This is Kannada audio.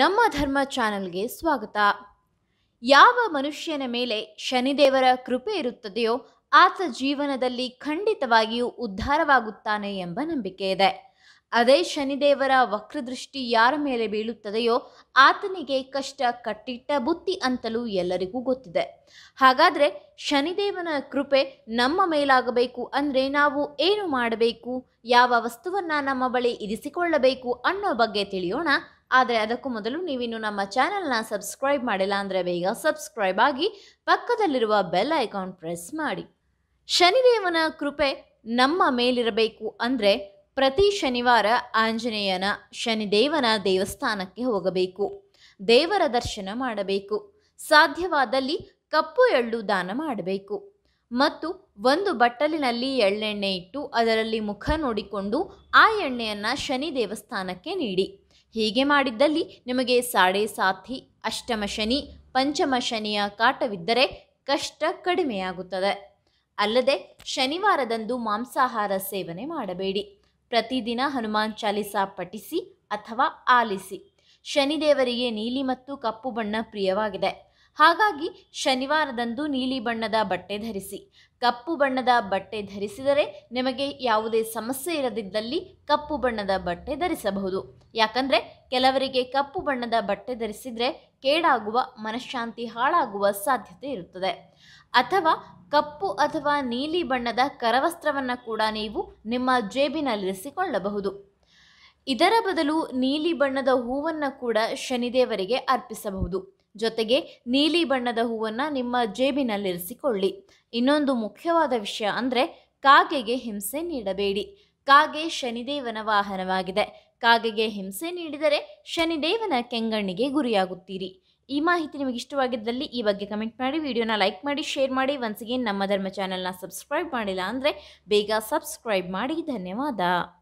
ನಮ್ಮ ಧರ್ಮ ಚಾನಲ್ಗೆ ಸ್ವಾಗತ ಯಾವ ಮನುಷ್ಯನ ಮೇಲೆ ಶನಿದೇವರ ಕೃಪೆ ಇರುತ್ತದೆಯೋ ಆತ ಜೀವನದಲ್ಲಿ ಖಂಡಿತವಾಗಿಯೂ ಉದ್ಧಾರವಾಗುತ್ತಾನೆ ಎಂಬ ನಂಬಿಕೆ ಇದೆ ಅದೇ ಶನಿದೇವರ ವಕ್ರದೃಷ್ಟಿ ಯಾರ ಮೇಲೆ ಬೀಳುತ್ತದೆಯೋ ಆತನಿಗೆ ಕಷ್ಟ ಕಟ್ಟಿಟ್ಟ ಬುತ್ತಿ ಅಂತಲೂ ಎಲ್ಲರಿಗೂ ಗೊತ್ತಿದೆ ಹಾಗಾದರೆ ಶನಿದೇವನ ಕೃಪೆ ನಮ್ಮ ಮೇಲಾಗಬೇಕು ಅಂದರೆ ನಾವು ಏನು ಮಾಡಬೇಕು ಯಾವ ವಸ್ತುವನ್ನು ನಮ್ಮ ಬಳಿ ಇರಿಸಿಕೊಳ್ಳಬೇಕು ಅನ್ನೋ ಬಗ್ಗೆ ತಿಳಿಯೋಣ ಆದರೆ ಅದಕ್ಕೂ ಮೊದಲು ನೀವಿನ್ನು ನಮ್ಮ ಚಾನಲ್ನ ಸಬ್ಸ್ಕ್ರೈಬ್ ಮಾಡಿಲ್ಲ ಅಂದರೆ ಬೇಗ ಸಬ್ಸ್ಕ್ರೈಬ್ ಆಗಿ ಪಕ್ಕದಲ್ಲಿರುವ ಬೆಲ್ ಐಕಾನ್ ಪ್ರೆಸ್ ಮಾಡಿ ಶನಿದೇವನ ಕೃಪೆ ನಮ್ಮ ಮೇಲಿರಬೇಕು ಅಂದರೆ ಪ್ರತಿ ಶನಿವಾರ ಆಂಜನೇಯನ ಶನಿದೇವನ ದೇವಸ್ಥಾನಕ್ಕೆ ಹೋಗಬೇಕು ದೇವರ ದರ್ಶನ ಮಾಡಬೇಕು ಸಾಧ್ಯವಾದಲ್ಲಿ ಕಪ್ಪು ಎಳ್ಳು ದಾನ ಮಾಡಬೇಕು ಮತ್ತು ಒಂದು ಬಟ್ಟಲಿನಲ್ಲಿ ಎಳ್ಳೆಣ್ಣೆ ಇಟ್ಟು ಅದರಲ್ಲಿ ಮುಖ ನೋಡಿಕೊಂಡು ಆ ಎಣ್ಣೆಯನ್ನು ಶನಿ ದೇವಸ್ಥಾನಕ್ಕೆ ನೀಡಿ ಹೀಗೆ ಮಾಡಿದ್ದಲ್ಲಿ ನಿಮಗೆ ಸಾಡೆ ಸಾಥಿ ಅಷ್ಟಮ ಶನಿ ಪಂಚಮ ಶನಿಯ ಕಾಟವಿದ್ದರೆ ಕಷ್ಟ ಕಡಿಮೆಯಾಗುತ್ತದೆ ಅಲ್ಲದೆ ಶನಿವಾರದಂದು ಮಾಂಸಾಹಾರ ಸೇವನೆ ಮಾಡಬೇಡಿ ಪ್ರತಿದಿನ ಹನುಮಾನ್ ಚಾಲಿಸ ಪಠಿಸಿ ಅಥವಾ ಆಲಿಸಿ ಶನಿದೇವರಿಗೆ ನೀಲಿ ಮತ್ತು ಕಪ್ಪು ಬಣ್ಣ ಪ್ರಿಯವಾಗಿದೆ ಹಾಗಾಗಿ ಶನಿವಾರದಂದು ನೀಲಿ ಬಣ್ಣದ ಬಟ್ಟೆ ಧರಿಸಿ ಕಪ್ಪು ಬಣ್ಣದ ಬಟ್ಟೆ ಧರಿಸಿದರೆ ನಿಮಗೆ ಯಾವುದೇ ಸಮಸ್ಯೆ ಇರದಿದ್ದಲ್ಲಿ ಕಪ್ಪು ಬಣ್ಣದ ಬಟ್ಟೆ ಧರಿಸಬಹುದು ಯಾಕಂದರೆ ಕೆಲವರಿಗೆ ಕಪ್ಪು ಬಣ್ಣದ ಬಟ್ಟೆ ಧರಿಸಿದರೆ ಕೇಡಾಗುವ ಮನಃಶಾಂತಿ ಹಾಳಾಗುವ ಸಾಧ್ಯತೆ ಇರುತ್ತದೆ ಅಥವಾ ಕಪ್ಪು ಅಥವಾ ನೀಲಿ ಬಣ್ಣದ ಕರವಸ್ತ್ರವನ್ನು ಕೂಡ ನೀವು ನಿಮ್ಮ ಜೇಬಿನಲ್ಲಿರಿಸಿಕೊಳ್ಳಬಹುದು ಇದರ ಬದಲು ನೀಲಿ ಬಣ್ಣದ ಹೂವನ್ನು ಕೂಡ ಶನಿದೇವರಿಗೆ ಅರ್ಪಿಸಬಹುದು ಜೊತೆಗೆ ನೀಲಿ ಬಣ್ಣದ ಹೂವನ್ನು ನಿಮ್ಮ ಜೇಬಿನಲ್ಲಿರಿಸಿಕೊಳ್ಳಿ ಇನ್ನೊಂದು ಮುಖ್ಯವಾದ ವಿಷಯ ಅಂದರೆ ಕಾಗೆಗೆ ಹಿಂಸೆ ನೀಡಬೇಡಿ ಕಾಗೆ ಶನಿದೇವನ ವಾಹನವಾಗಿದೆ ಕಾಗೆಗೆ ಹಿಂಸೆ ನೀಡಿದರೆ ಶನಿದೇವನ ಕೆಂಗಣ್ಣಿಗೆ ಗುರಿಯಾಗುತ್ತೀರಿ ಈ ಮಾಹಿತಿ ನಿಮಗೆ ಇಷ್ಟವಾಗಿದ್ದಲ್ಲಿ ಈ ಬಗ್ಗೆ ಕಮೆಂಟ್ ಮಾಡಿ ವಿಡಿಯೋನ ಲೈಕ್ ಮಾಡಿ ಶೇರ್ ಮಾಡಿ ಒನ್ಸ್ ಅಗೇನ್ ನಮ್ಮ ಧರ್ಮ ಚಾನೆಲ್ನ ಸಬ್ಸ್ಕ್ರೈಬ್ ಮಾಡಿಲ್ಲ ಅಂದರೆ ಬೇಗ ಸಬ್ಸ್ಕ್ರೈಬ್ ಮಾಡಿ ಧನ್ಯವಾದ